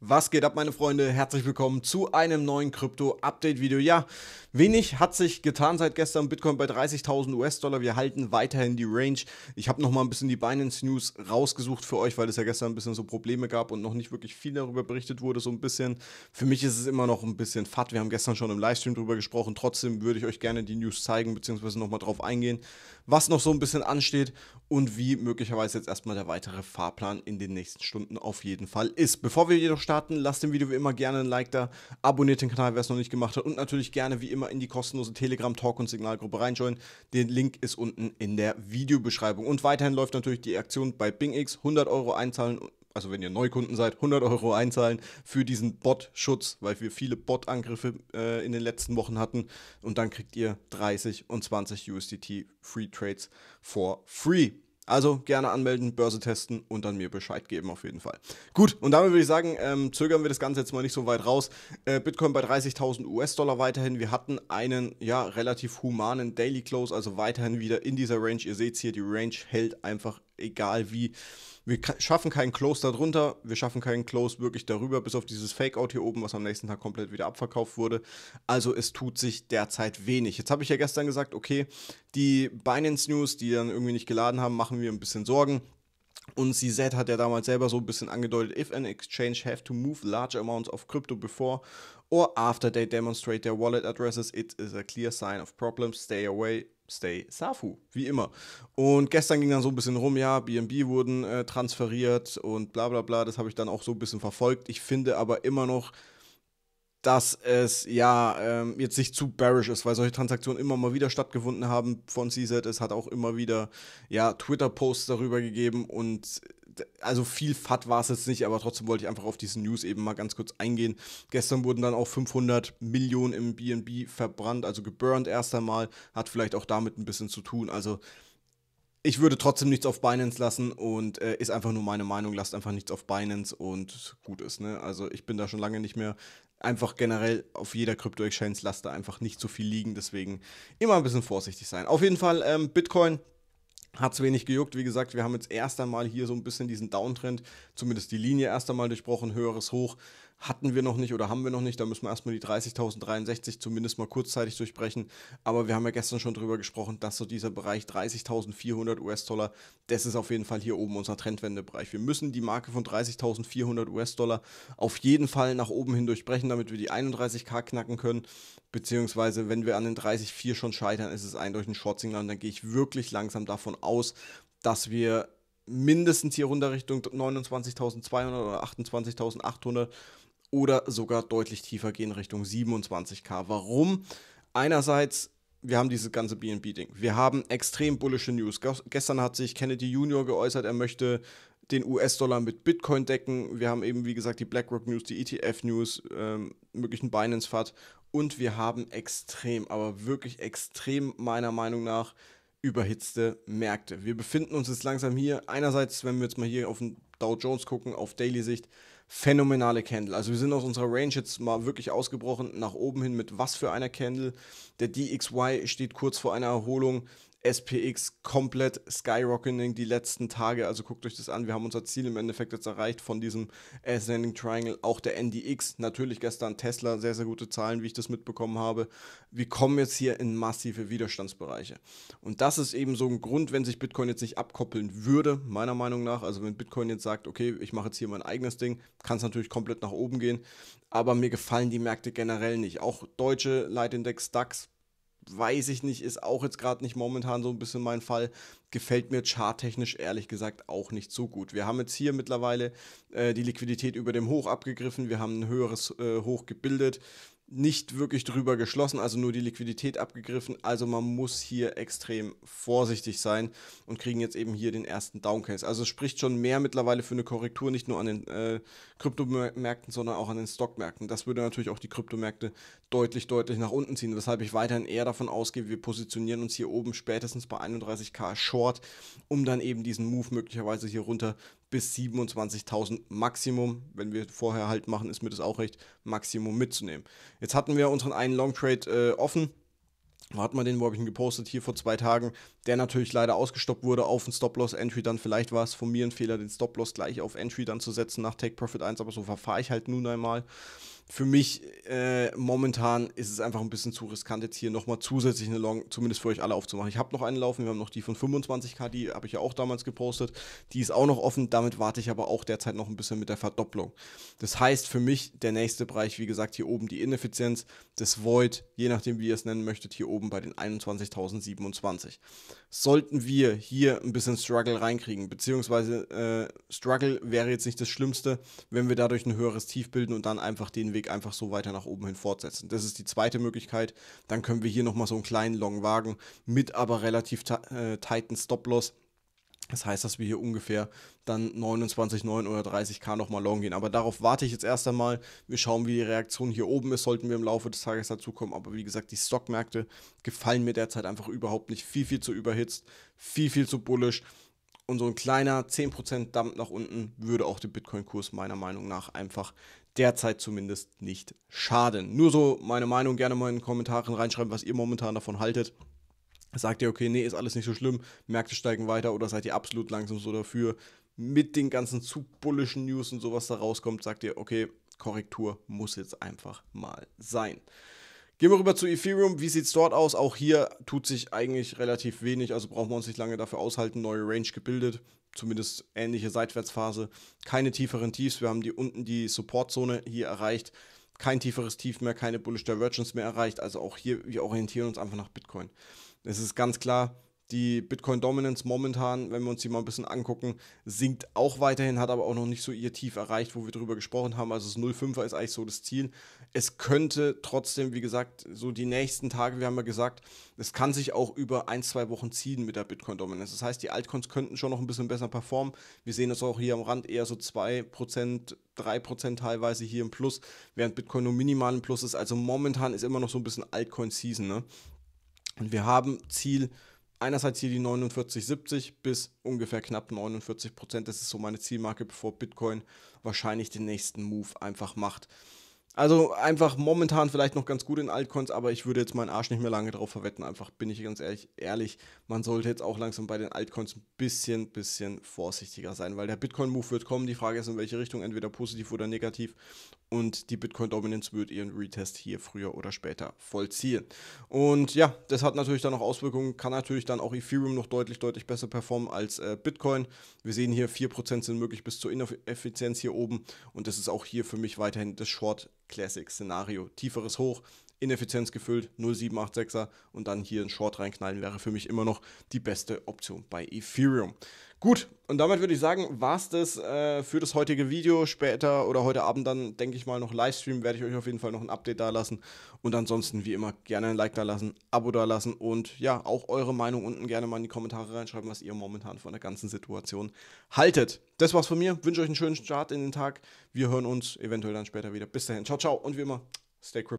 Was geht ab, meine Freunde? Herzlich willkommen zu einem neuen Krypto-Update-Video. Ja, wenig hat sich getan seit gestern. Bitcoin bei 30.000 US-Dollar. Wir halten weiterhin die Range. Ich habe nochmal ein bisschen die Binance-News rausgesucht für euch, weil es ja gestern ein bisschen so Probleme gab und noch nicht wirklich viel darüber berichtet wurde. So ein bisschen. Für mich ist es immer noch ein bisschen fad. Wir haben gestern schon im Livestream darüber gesprochen. Trotzdem würde ich euch gerne die News zeigen, beziehungsweise nochmal drauf eingehen was noch so ein bisschen ansteht und wie möglicherweise jetzt erstmal der weitere Fahrplan in den nächsten Stunden auf jeden Fall ist. Bevor wir jedoch starten, lasst dem Video wie immer gerne ein Like da, abonniert den Kanal, wer es noch nicht gemacht hat und natürlich gerne wie immer in die kostenlose Telegram Talk und Signalgruppe reinschauen. Den Link ist unten in der Videobeschreibung. Und weiterhin läuft natürlich die Aktion bei BingX, 100 Euro einzahlen und also wenn ihr Neukunden seid, 100 Euro einzahlen für diesen Bot-Schutz, weil wir viele Bot-Angriffe äh, in den letzten Wochen hatten. Und dann kriegt ihr 30 und 20 USDT Free Trades for free. Also gerne anmelden, Börse testen und dann mir Bescheid geben auf jeden Fall. Gut, und damit würde ich sagen, ähm, zögern wir das Ganze jetzt mal nicht so weit raus. Äh, Bitcoin bei 30.000 US-Dollar weiterhin. Wir hatten einen ja relativ humanen Daily Close, also weiterhin wieder in dieser Range. Ihr seht es hier, die Range hält einfach egal wie. Wir schaffen keinen Close darunter, wir schaffen keinen Close wirklich darüber, bis auf dieses Fake-Out hier oben, was am nächsten Tag komplett wieder abverkauft wurde. Also es tut sich derzeit wenig. Jetzt habe ich ja gestern gesagt, okay, die Binance News, die dann irgendwie nicht geladen haben, machen wir ein bisschen Sorgen. Und CZ hat ja damals selber so ein bisschen angedeutet, if an exchange have to move large amounts of crypto before or after they demonstrate their wallet addresses, it is a clear sign of problems, stay away Stay Safu, wie immer. Und gestern ging dann so ein bisschen rum, ja, BNB wurden äh, transferiert und bla bla bla, das habe ich dann auch so ein bisschen verfolgt. Ich finde aber immer noch, dass es ja ähm, jetzt nicht zu bearish ist, weil solche Transaktionen immer mal wieder stattgefunden haben von CZ. Es hat auch immer wieder ja, Twitter-Posts darüber gegeben und also viel FAT war es jetzt nicht, aber trotzdem wollte ich einfach auf diesen News eben mal ganz kurz eingehen. Gestern wurden dann auch 500 Millionen im BNB verbrannt, also geburnt erst einmal. Hat vielleicht auch damit ein bisschen zu tun. Also ich würde trotzdem nichts auf Binance lassen und äh, ist einfach nur meine Meinung, lasst einfach nichts auf Binance und gut ist. Ne? Also ich bin da schon lange nicht mehr. Einfach generell auf jeder Crypto-Exchange lasst da einfach nicht so viel liegen. Deswegen immer ein bisschen vorsichtig sein. Auf jeden Fall ähm, Bitcoin hat es wenig gejuckt. Wie gesagt, wir haben jetzt erst einmal hier so ein bisschen diesen Downtrend, zumindest die Linie erst einmal durchbrochen, höheres Hoch hatten wir noch nicht oder haben wir noch nicht. Da müssen wir erstmal die 30.063 zumindest mal kurzzeitig durchbrechen. Aber wir haben ja gestern schon darüber gesprochen, dass so dieser Bereich 30.400 US-Dollar, das ist auf jeden Fall hier oben unser Trendwendebereich. Wir müssen die Marke von 30.400 US-Dollar auf jeden Fall nach oben hin durchbrechen, damit wir die 31k knacken können. Beziehungsweise, wenn wir an den 30.4 schon scheitern, ist es eindeutig ein Shortsignal. Und dann gehe ich wirklich langsam davon aus, dass wir mindestens hier runter Richtung 29.200 oder 28.800 oder sogar deutlich tiefer gehen Richtung 27k. Warum? Einerseits, wir haben dieses ganze BNB-Ding. Wir haben extrem bullische News. Gestern hat sich Kennedy Junior geäußert, er möchte den US-Dollar mit Bitcoin decken. Wir haben eben, wie gesagt, die BlackRock News, die ETF News, ähm, möglichen Binance-Fat. Und wir haben extrem, aber wirklich extrem meiner Meinung nach überhitzte Märkte. Wir befinden uns jetzt langsam hier. Einerseits, wenn wir jetzt mal hier auf den Dow Jones gucken, auf Daily-Sicht, phänomenale Candle. Also wir sind aus unserer Range jetzt mal wirklich ausgebrochen, nach oben hin mit was für einer Candle. Der DXY steht kurz vor einer Erholung. SPX komplett skyrocketing die letzten Tage. Also guckt euch das an. Wir haben unser Ziel im Endeffekt jetzt erreicht von diesem Ascending Triangle. Auch der NDX, natürlich gestern Tesla, sehr, sehr gute Zahlen, wie ich das mitbekommen habe. Wir kommen jetzt hier in massive Widerstandsbereiche. Und das ist eben so ein Grund, wenn sich Bitcoin jetzt nicht abkoppeln würde, meiner Meinung nach. Also wenn Bitcoin jetzt sagt, okay, ich mache jetzt hier mein eigenes Ding, kann es natürlich komplett nach oben gehen. Aber mir gefallen die Märkte generell nicht. Auch deutsche Leitindex DAX weiß ich nicht, ist auch jetzt gerade nicht momentan so ein bisschen mein Fall. Gefällt mir charttechnisch ehrlich gesagt auch nicht so gut. Wir haben jetzt hier mittlerweile äh, die Liquidität über dem Hoch abgegriffen, wir haben ein höheres äh, Hoch gebildet nicht wirklich drüber geschlossen, also nur die Liquidität abgegriffen. Also man muss hier extrem vorsichtig sein und kriegen jetzt eben hier den ersten Downcase. Also es spricht schon mehr mittlerweile für eine Korrektur, nicht nur an den äh, Kryptomärkten, sondern auch an den Stockmärkten. Das würde natürlich auch die Kryptomärkte deutlich, deutlich nach unten ziehen, weshalb ich weiterhin eher davon ausgehe, wir positionieren uns hier oben spätestens bei 31k Short, um dann eben diesen Move möglicherweise hier runter bis 27.000 Maximum, wenn wir vorher halt machen, ist mir das auch recht, Maximum mitzunehmen. Jetzt hatten wir unseren einen Long Trade äh, offen. Wo hat man den, wo habe ich ihn gepostet? Hier vor zwei Tagen, der natürlich leider ausgestoppt wurde auf ein Stop-Loss-Entry. Dann vielleicht war es von mir ein Fehler, den Stop-Loss gleich auf Entry dann zu setzen nach Take Profit 1, aber so verfahre ich halt nun einmal für mich äh, momentan ist es einfach ein bisschen zu riskant, jetzt hier nochmal zusätzlich eine Long, zumindest für euch alle aufzumachen. Ich habe noch einen laufen, wir haben noch die von 25k, die habe ich ja auch damals gepostet. Die ist auch noch offen, damit warte ich aber auch derzeit noch ein bisschen mit der Verdopplung. Das heißt für mich, der nächste Bereich, wie gesagt, hier oben die Ineffizienz, das Void, je nachdem, wie ihr es nennen möchtet, hier oben bei den 21.027. Sollten wir hier ein bisschen Struggle reinkriegen, beziehungsweise äh, Struggle wäre jetzt nicht das Schlimmste, wenn wir dadurch ein höheres Tief bilden und dann einfach den Weg Weg einfach so weiter nach oben hin fortsetzen. Das ist die zweite Möglichkeit. Dann können wir hier nochmal so einen kleinen Long wagen mit aber relativ äh, tighten Stop-Loss. Das heißt, dass wir hier ungefähr dann 29,9 oder 30k nochmal long gehen. Aber darauf warte ich jetzt erst einmal. Wir schauen, wie die Reaktion hier oben ist. Sollten wir im Laufe des Tages dazukommen. Aber wie gesagt, die Stockmärkte gefallen mir derzeit einfach überhaupt nicht. Viel, viel zu überhitzt, viel, viel zu bullisch. Und so ein kleiner 10% Dump nach unten würde auch dem Bitcoin-Kurs meiner Meinung nach einfach derzeit zumindest nicht schaden. Nur so meine Meinung gerne mal in den Kommentaren reinschreiben, was ihr momentan davon haltet. Sagt ihr, okay, nee, ist alles nicht so schlimm, Märkte steigen weiter oder seid ihr absolut langsam so dafür? Mit den ganzen zu bullischen News und sowas da rauskommt, sagt ihr, okay, Korrektur muss jetzt einfach mal sein. Gehen wir rüber zu Ethereum. Wie sieht es dort aus? Auch hier tut sich eigentlich relativ wenig, also brauchen wir uns nicht lange dafür aushalten. Neue Range gebildet, zumindest ähnliche Seitwärtsphase. Keine tieferen Tiefs. Wir haben die unten die Supportzone hier erreicht. Kein tieferes Tief mehr, keine Bullish Divergence mehr erreicht. Also auch hier, wir orientieren uns einfach nach Bitcoin. Es ist ganz klar, die Bitcoin Dominance momentan, wenn wir uns die mal ein bisschen angucken, sinkt auch weiterhin, hat aber auch noch nicht so ihr Tief erreicht, wo wir drüber gesprochen haben. Also das 0,5er ist eigentlich so das Ziel. Es könnte trotzdem, wie gesagt, so die nächsten Tage, wir haben ja gesagt, es kann sich auch über ein, zwei Wochen ziehen mit der Bitcoin Dominance. Das heißt, die Altcoins könnten schon noch ein bisschen besser performen. Wir sehen das auch hier am Rand eher so 2%, 3% teilweise hier im Plus, während Bitcoin nur minimal im Plus ist. Also momentan ist immer noch so ein bisschen Altcoin-Season. Ne? Und wir haben Ziel einerseits hier die 49,70 bis ungefähr knapp 49 Prozent. Das ist so meine Zielmarke, bevor Bitcoin wahrscheinlich den nächsten Move einfach macht. Also einfach momentan vielleicht noch ganz gut in Altcoins, aber ich würde jetzt meinen Arsch nicht mehr lange drauf verwetten. Einfach bin ich ganz ehrlich, ehrlich, man sollte jetzt auch langsam bei den Altcoins ein bisschen, bisschen vorsichtiger sein, weil der Bitcoin-Move wird kommen. Die Frage ist, in welche Richtung, entweder positiv oder negativ und die Bitcoin-Dominanz wird ihren Retest hier früher oder später vollziehen. Und ja, das hat natürlich dann auch Auswirkungen, kann natürlich dann auch Ethereum noch deutlich, deutlich besser performen als äh, Bitcoin. Wir sehen hier 4% sind möglich bis zur Ineffizienz hier oben und das ist auch hier für mich weiterhin das Short Classic-Szenario. Tieferes Hoch, Ineffizienz gefüllt, 0,786er und dann hier ein Short reinknallen wäre für mich immer noch die beste Option bei Ethereum. Gut, und damit würde ich sagen, war es das äh, für das heutige Video. Später oder heute Abend dann, denke ich mal, noch Livestream, werde ich euch auf jeden Fall noch ein Update da lassen. Und ansonsten, wie immer, gerne ein Like da lassen, Abo da lassen und ja, auch eure Meinung unten gerne mal in die Kommentare reinschreiben, was ihr momentan von der ganzen Situation haltet. Das war's von mir. Wünsche euch einen schönen Start in den Tag. Wir hören uns eventuell dann später wieder. Bis dahin. Ciao, ciao und wie immer, stay crypto.